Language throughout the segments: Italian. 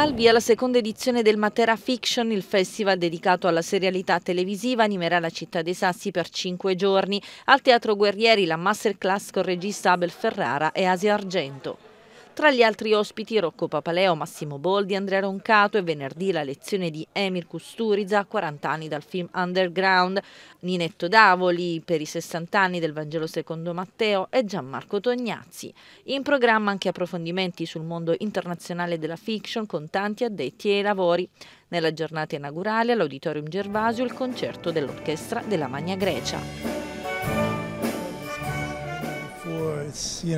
Al via la seconda edizione del Matera Fiction, il festival dedicato alla serialità televisiva animerà la città dei Sassi per cinque giorni. Al Teatro Guerrieri la masterclass con regista Abel Ferrara e Asia Argento. Tra gli altri ospiti Rocco Papaleo, Massimo Boldi, Andrea Roncato e venerdì la lezione di Emir Custurizza, 40 anni dal film Underground, Ninetto Davoli per i 60 anni del Vangelo secondo Matteo e Gianmarco Tognazzi. In programma anche approfondimenti sul mondo internazionale della fiction con tanti addetti ai lavori. Nella giornata inaugurale all'Auditorium Gervasio il concerto dell'Orchestra della Magna Grecia.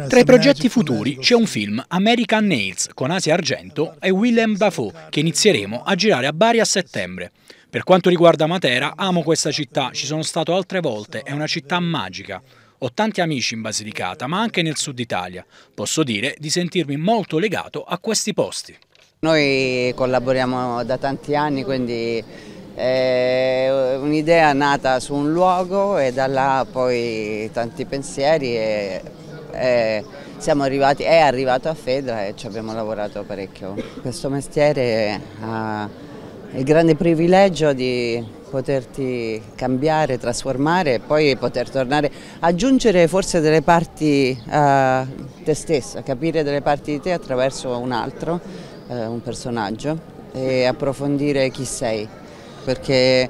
Tra i progetti futuri c'è un film American Nails con Asia Argento e Willem Dafoe che inizieremo a girare a Bari a settembre. Per quanto riguarda Matera, amo questa città, ci sono stato altre volte, è una città magica. Ho tanti amici in Basilicata, ma anche nel sud Italia. Posso dire di sentirmi molto legato a questi posti. Noi collaboriamo da tanti anni, quindi eh, è un'idea nata su un luogo e da là poi tanti pensieri e e eh, arrivati, è arrivato a Fedra e ci abbiamo lavorato parecchio. Questo mestiere ha il grande privilegio di poterti cambiare, trasformare e poi poter tornare, aggiungere forse delle parti a eh, te stessa, capire delle parti di te attraverso un altro, eh, un personaggio e approfondire chi sei, perché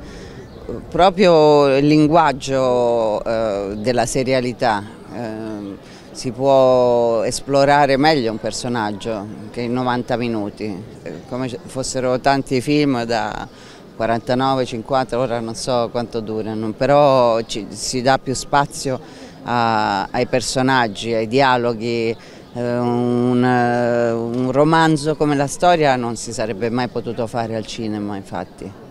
proprio il linguaggio della serialità ehm, si può esplorare meglio un personaggio che in 90 minuti, eh, come fossero tanti film da 49, 50, ora non so quanto durano, però ci, si dà più spazio a, ai personaggi, ai dialoghi, eh, un, eh, un romanzo come la storia non si sarebbe mai potuto fare al cinema infatti.